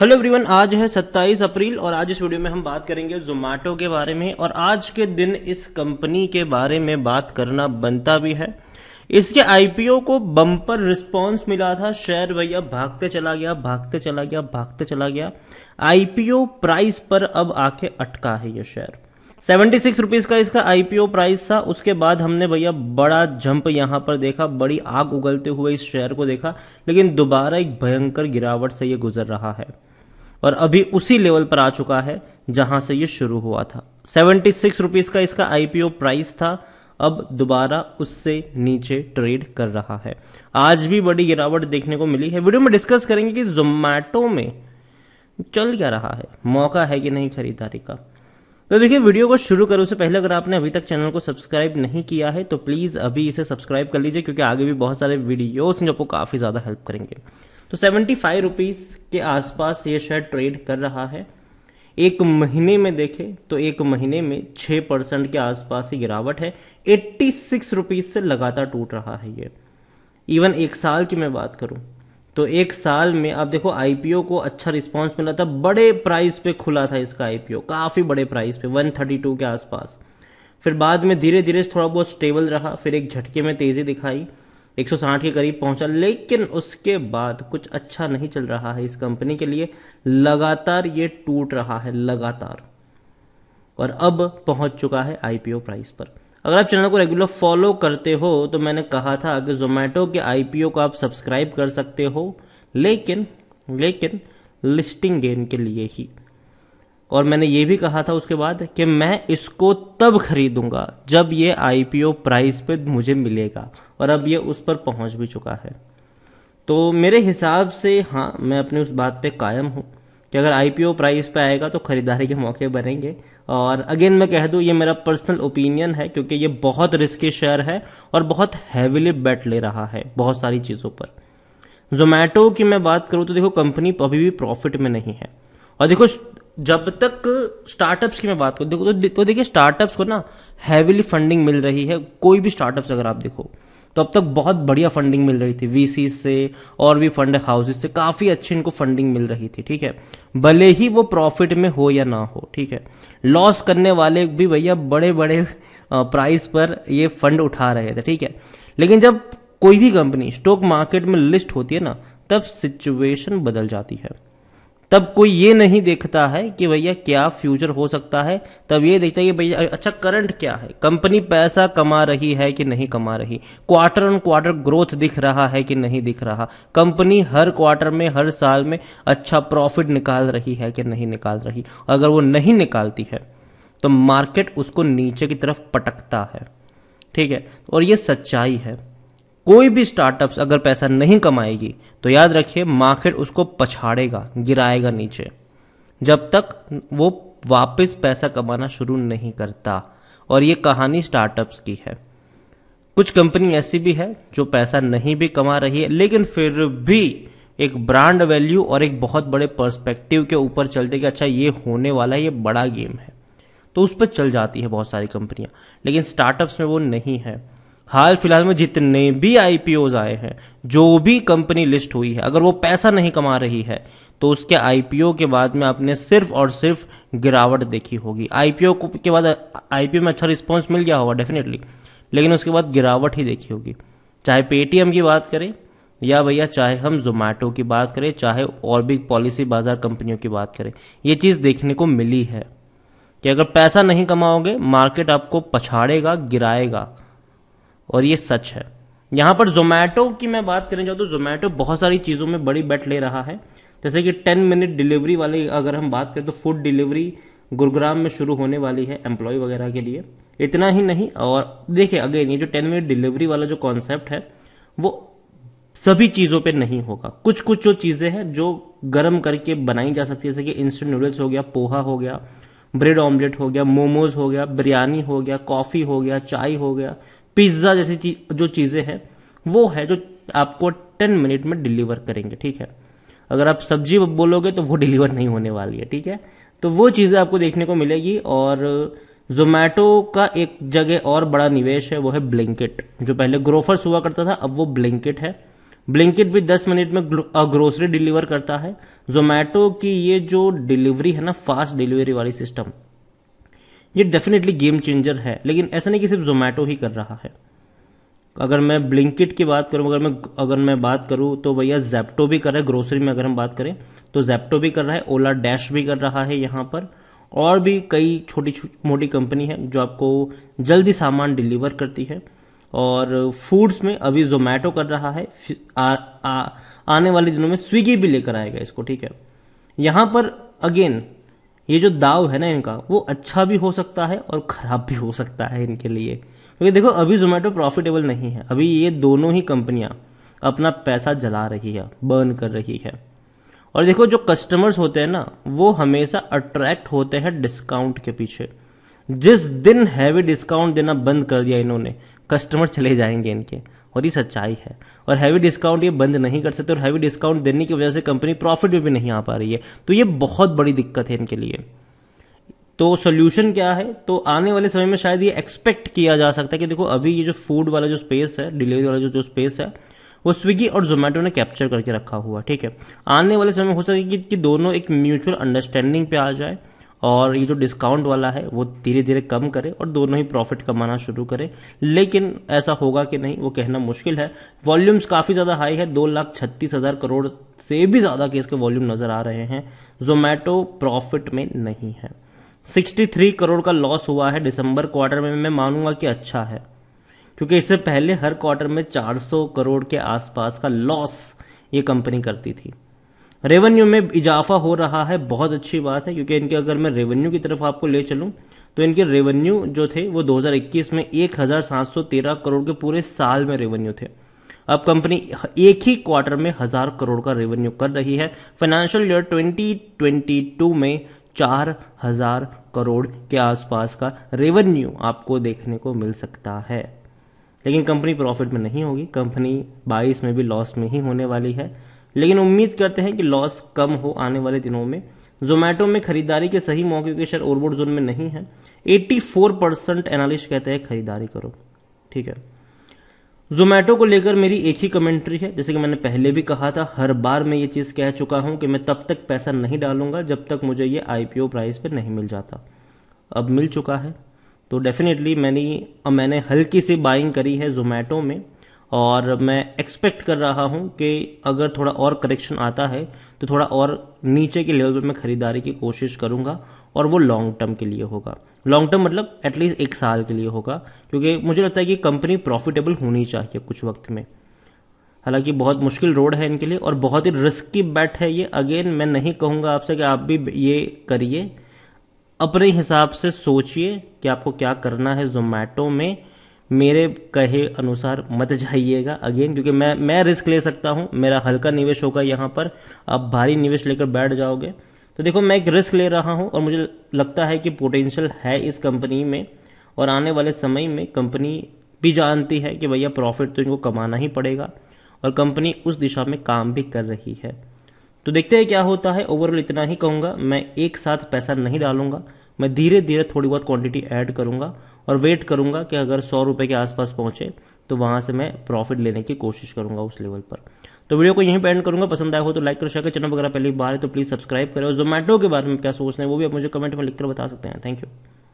hello everyone आज है 27 अप्रैल और आज इस वीडियो में हम बात करेंगे जोमेटो के बारे में और आज के दिन इस कंपनी के बारे में बात करना बनता भी है इसके आईपीओ को बम्पर रिस्पांस मिला था शेयर भैया भागते चला गया भागते चला गया भागते चला गया आईपीओ प्राइस पर अब आके अटका है ये शेयर सेवेंटी सिक्स रुपीज का इसका आईपीओ प्राइस था उसके बाद हमने भैया बड़ा जंप यहां पर देखा बड़ी आग उगलते हुए इस शेयर को देखा लेकिन दोबारा एक भयंकर गिरावट से ये गुजर रहा है और अभी उसी लेवल पर आ चुका है जहां से ये शुरू हुआ था सेवेंटी सिक्स रुपीज का इसका आईपीओ प्राइस था अब दोबारा उससे नीचे ट्रेड कर रहा है आज भी बड़ी गिरावट देखने को मिली है वीडियो में डिस्कस करेंगे कि जोमैटो में चल क्या रहा है मौका है कि नहीं खरीदारी का तो देखिए वीडियो को शुरू करो उससे पहले अगर आपने अभी तक चैनल को सब्सक्राइब नहीं किया है तो प्लीज़ अभी इसे सब्सक्राइब कर लीजिए क्योंकि आगे भी बहुत सारे वीडियोस जो आपको काफ़ी ज़्यादा हेल्प करेंगे तो सेवेंटी फाइव रुपीज़ के आसपास ये शेयर ट्रेड कर रहा है एक महीने में देखें तो एक महीने में छह परसेंट के आसपास ही गिरावट है एट्टी सिक्स रुपीज़ से लगातार टूट रहा है ये इवन एक साल की मैं बात करूं तो एक साल में आप देखो आईपीओ को अच्छा रिस्पांस मिला था बड़े प्राइस पे खुला था इसका आईपीओ काफ़ी बड़े प्राइस पे 132 के आसपास फिर बाद में धीरे धीरे थोड़ा बहुत स्टेबल रहा फिर एक झटके में तेज़ी दिखाई 160 के करीब पहुंचा लेकिन उसके बाद कुछ अच्छा नहीं चल रहा है इस कंपनी के लिए लगातार ये टूट रहा है लगातार और अब पहुंच चुका है आईपीओ प्राइस पर अगर आप चैनल को रेगुलर फॉलो करते हो तो मैंने कहा था कि जोमेटो के आईपीओ को आप सब्सक्राइब कर सकते हो लेकिन लेकिन लिस्टिंग गेन के लिए ही और मैंने ये भी कहा था उसके बाद कि मैं इसको तब खरीदूंगा जब ये आईपीओ प्राइस पे मुझे मिलेगा और अब ये उस पर पहुंच भी चुका है तो मेरे हिसाब से हाँ मैं अपने उस बात पे कायम हूँ कि अगर आईपीओ प्राइस पे आएगा तो ख़रीदारी के मौके बनेंगे और अगेन मैं कह दूँ ये मेरा पर्सनल ओपिनियन है क्योंकि ये बहुत रिस्की शेयर है और बहुत हैविली बेट ले रहा है बहुत सारी चीज़ों पर जोमेटो की मैं बात करूँ तो देखो कंपनी अभी भी प्रॉफिट में नहीं है और देखो जब तक स्टार्टअप्स की मैं बात करूँ देखो तो, तो देखिए स्टार्टअप्स को ना हैविली फंडिंग मिल रही है कोई भी स्टार्टअप्स अगर आप देखो तो अब तक बहुत बढ़िया फंडिंग मिल रही थी वी से और भी फंड हाउसेज से काफ़ी अच्छी इनको फंडिंग मिल रही थी ठीक है भले ही वो प्रॉफिट में हो या ना हो ठीक है लॉस करने वाले भी भैया बड़े बड़े प्राइस पर ये फंड उठा रहे थे ठीक है लेकिन जब कोई भी कंपनी स्टॉक मार्केट में लिस्ट होती है ना तब सिचुएशन बदल जाती है तब कोई ये नहीं देखता है कि भैया क्या फ्यूचर हो सकता है तब ये देखता है कि भैया अच्छा करंट क्या है कंपनी पैसा कमा रही है कि नहीं कमा रही क्वार्टर ऑन क्वार्टर ग्रोथ दिख रहा है कि नहीं दिख रहा कंपनी हर क्वार्टर में हर साल में अच्छा प्रॉफिट निकाल रही है कि नहीं निकाल रही अगर वो नहीं निकालती है तो मार्केट उसको नीचे की तरफ पटकता है ठीक है और ये सच्चाई है कोई भी स्टार्टअप्स अगर पैसा नहीं कमाएगी तो याद रखिए मार्केट उसको पछाड़ेगा गिराएगा नीचे जब तक वो वापस पैसा कमाना शुरू नहीं करता और ये कहानी स्टार्टअप्स की है कुछ कंपनी ऐसी भी है जो पैसा नहीं भी कमा रही है लेकिन फिर भी एक ब्रांड वैल्यू और एक बहुत बड़े पर्सपेक्टिव के ऊपर चलते कि अच्छा ये होने वाला है ये बड़ा गेम है तो उस पर चल जाती है बहुत सारी कंपनियां लेकिन स्टार्टअप्स में वो नहीं है हाल फिलहाल में जितने भी आई आए हैं जो भी कंपनी लिस्ट हुई है अगर वो पैसा नहीं कमा रही है तो उसके आई के बाद में आपने सिर्फ और सिर्फ गिरावट देखी होगी आईपीओ के बाद आई में अच्छा रिस्पॉन्स मिल गया होगा डेफिनेटली लेकिन उसके बाद गिरावट ही देखी होगी चाहे पेटीएम की बात करें या भैया चाहे हम जोमेटो की बात करें चाहे और भी पॉलिसी बाजार कंपनियों की बात करें ये चीज़ देखने को मिली है कि अगर पैसा नहीं कमाओगे मार्केट आपको पछाड़ेगा गिराएगा और ये सच है यहाँ पर जोमेटो की मैं बात करना चाहूँ तो जोमेटो बहुत सारी चीज़ों में बड़ी बैट ले रहा है जैसे कि टेन मिनट डिलीवरी वाली अगर हम बात करें तो फूड डिलीवरी गुरुग्राम में शुरू होने वाली है एम्प्लॉय वगैरह के लिए इतना ही नहीं और देखिए अगेन ये जो टेन मिनट डिलीवरी वाला जो कॉन्सेप्ट है वो सभी चीज़ों पे नहीं होगा कुछ कुछ जो चीज़ें हैं जो गर्म करके बनाई जा सकती है जैसे कि इंस्टेंट नूडल्स हो गया पोहा हो गया ब्रेड ऑमलेट हो गया मोमोज हो गया बिरयानी हो गया कॉफ़ी हो गया चाय हो गया पिज़्ज़ा जैसी चीज जो चीज़ें हैं वो है जो आपको टेन मिनट में डिलीवर करेंगे ठीक है अगर आप सब्जी बोलोगे तो वो डिलीवर नहीं होने वाली है ठीक है तो वो चीज़ें आपको देखने को मिलेगी और जोमेटो का एक जगह और बड़ा निवेश है वो है ब्लिंकिट जो पहले ग्रोफर्स हुआ करता था अब वो ब्लिंकिट है ब्लिंकिट भी 10 मिनट में ग्रोसरी डिलीवर करता है जोमेटो की ये जो डिलीवरी है ना फास्ट डिलीवरी वाली सिस्टम ये डेफिनेटली गेम चेंजर है लेकिन ऐसा नहीं कि सिर्फ जोमेटो ही कर रहा है अगर मैं ब्लिंकिट की बात करूँ अगर मैं अगर मैं बात करूँ तो भैया जैप्टो भी कर रहा है ग्रोसरी में अगर हम बात करें तो जैप्टो भी कर रहा है ओला डैश भी कर रहा है यहाँ पर और भी कई छोटी मोटी कंपनी है जो आपको जल्दी सामान डिलीवर करती है और फूड्स में अभी जोमेटो कर रहा है आ, आ, आने वाले दिनों में स्विगी भी लेकर आएगा इसको ठीक है यहाँ पर अगेन ये जो दाव है ना इनका वो अच्छा भी हो सकता है और ख़राब भी हो सकता है इनके लिए क्योंकि देखो अभी जोमेटो प्रॉफिटेबल नहीं है अभी ये दोनों ही कंपनियां अपना पैसा जला रही है बर्न कर रही है और देखो जो कस्टमर्स होते हैं ना वो हमेशा अट्रैक्ट होते हैं डिस्काउंट के पीछे जिस दिन हैवी डिस्काउंट देना बंद कर दिया इन्होंने कस्टमर चले जाएंगे इनके और ये सच्चाई है और हैवी डिस्काउंट ये बंद नहीं कर सकते और हैवी डिस्काउंट देने की वजह से कंपनी प्रॉफिट में भी नहीं आ पा रही है तो ये बहुत बड़ी दिक्कत है इनके लिए तो सोल्यूशन क्या है तो आने वाले समय में शायद ये एक्सपेक्ट किया जा सकता है कि देखो अभी ये जो फूड वाला जो स्पेस है डिलीवरी वाला जो जो स्पेस है वो स्विगी और जोमेटो ने कैप्चर करके रखा हुआ ठीक है आने वाले समय में हो सके कि, कि दोनों एक म्यूचुअल अंडरस्टैंडिंग पे आ जाए और ये जो डिस्काउंट वाला है वो धीरे धीरे कम करे और दोनों ही प्रॉफिट कमाना शुरू करें लेकिन ऐसा होगा कि नहीं वो कहना मुश्किल है वॉल्यूम्स काफ़ी ज़्यादा हाई है दो लाख छत्तीस हज़ार करोड़ से भी ज़्यादा के इसके वॉल्यूम नज़र आ रहे हैं जोमेटो प्रॉफिट में नहीं है 63 करोड़ का लॉस हुआ है दिसंबर क्वार्टर में मैं मानूंगा कि अच्छा है क्योंकि इससे पहले हर क्वार्टर में 400 करोड़ के आसपास का लॉस ये कंपनी करती थी रेवेन्यू में इजाफा हो रहा है बहुत अच्छी बात है क्योंकि इनके अगर मैं रेवेन्यू की तरफ आपको ले चलूं तो इनके रेवेन्यू जो थे वो 2021 में 1713 करोड़ के पूरे साल में रेवेन्यू थे अब कंपनी एक ही क्वार्टर में हजार करोड़ का रेवेन्यू कर रही है फाइनेंशियल ईयर 2022 में चार हजार करोड़ के आसपास का रेवेन्यू आपको देखने को मिल सकता है लेकिन कंपनी प्रॉफिट में नहीं होगी कंपनी 22 में भी लॉस में ही होने वाली है लेकिन उम्मीद करते हैं कि लॉस कम हो आने वाले दिनों में जोमेटो में खरीदारी के सही मौके के शेयर ओवरबोर्ड जोन में नहीं है 84 परसेंट एनालिस्ट कहते हैं खरीदारी करो ठीक है जोमेटो को लेकर मेरी एक ही कमेंट्री है जैसे कि मैंने पहले भी कहा था हर बार मैं ये चीज़ कह चुका हूं कि मैं तब तक पैसा नहीं डालूंगा जब तक मुझे ये आईपीओ प्राइस पर नहीं मिल जाता अब मिल चुका है तो डेफिनेटली मैंने मैंने हल्की सी बाइंग करी है जोमेटो में और मैं एक्सपेक्ट कर रहा हूँ कि अगर थोड़ा और करेक्शन आता है तो थोड़ा और नीचे के लेवल पर मैं ख़रीदारी की कोशिश करूँगा और वो लॉन्ग टर्म के लिए होगा लॉन्ग टर्म मतलब एटलीस्ट एक साल के लिए होगा क्योंकि मुझे लगता है कि कंपनी प्रॉफिटेबल होनी चाहिए कुछ वक्त में हालांकि बहुत मुश्किल रोड है इनके लिए और बहुत ही रिस्की बैट है ये अगेन मैं नहीं कहूँगा आपसे कि आप भी ये करिए अपने हिसाब से सोचिए कि आपको क्या करना है जोमेटो में मेरे कहे अनुसार मत जाइएगा अगेन क्योंकि मैं मैं रिस्क ले सकता हूँ मेरा हल्का निवेश होगा यहाँ पर आप भारी निवेश लेकर बैठ जाओगे तो देखो मैं एक रिस्क ले रहा हूँ और मुझे लगता है कि पोटेंशियल है इस कंपनी में और आने वाले समय में कंपनी भी जानती है कि भैया प्रॉफिट तो इनको कमाना ही पड़ेगा और कंपनी उस दिशा में काम भी कर रही है तो देखते हैं क्या होता है ओवरऑल इतना ही कहूँगा मैं एक साथ पैसा नहीं डालूंगा मैं धीरे धीरे थोड़ी बहुत क्वांटिटी ऐड करूँगा और वेट करूंगा कि अगर सौ रुपए के आसपास पहुंचे तो वहां से मैं प्रॉफिट लेने की कोशिश करूंगा उस लेवल पर तो वीडियो को यहीं पर एंड करूँगा पसंद आया हो तो लाइक करो शेयर चैनल वगैरह पहली बार है तो प्लीज़ सब्सक्राइब करें और जोमेटो के बारे में क्या सोचना है वो भी आप मुझे कमेंट में लिखकर बता सकते हैं थैंक यू